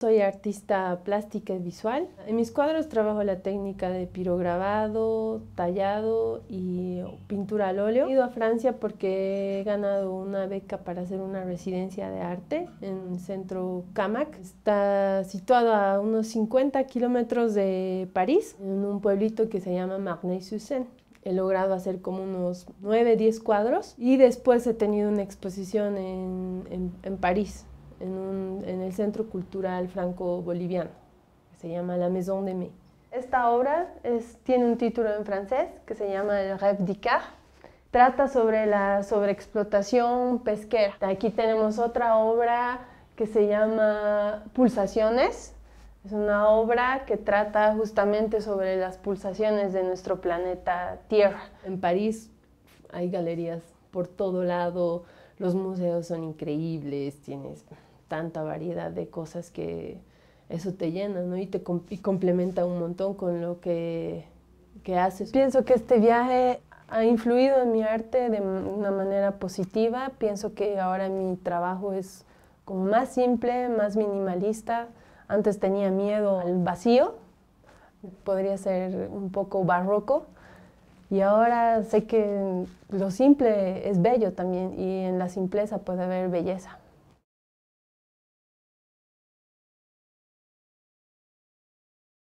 Soy artista plástica y visual. En mis cuadros trabajo la técnica de pirograbado, tallado y pintura al óleo. He ido a Francia porque he ganado una beca para hacer una residencia de arte en el centro Camac. Está situado a unos 50 kilómetros de París, en un pueblito que se llama marnay sur he logrado hacer como unos 9, 10 cuadros y después he tenido una exposición en París en, el Centro Cultural Franco-Boliviano, que se llama La Maison de Mé. Esta obra tiene un título en francés que se llama El rêve d'Icar. Trata sobre la sobreexplotación pesquera. Aquí tenemos otra obra que se llama Pulsaciones. Es una obra que trata justamente sobre las pulsaciones de nuestro planeta Tierra. En París hay galerías por todo lado, los museos son increíbles, tienes tanta variedad de cosas que eso te llena, ¿no? Y te complementa un montón con lo que, que haces. Pienso que este viaje ha influido en mi arte de una manera positiva. Pienso que ahora mi trabajo es como más simple, más minimalista. Antes tenía miedo al vacío, podría ser un poco barroco, y ahora sé que lo simple es bello también y en la simpleza puede haber belleza.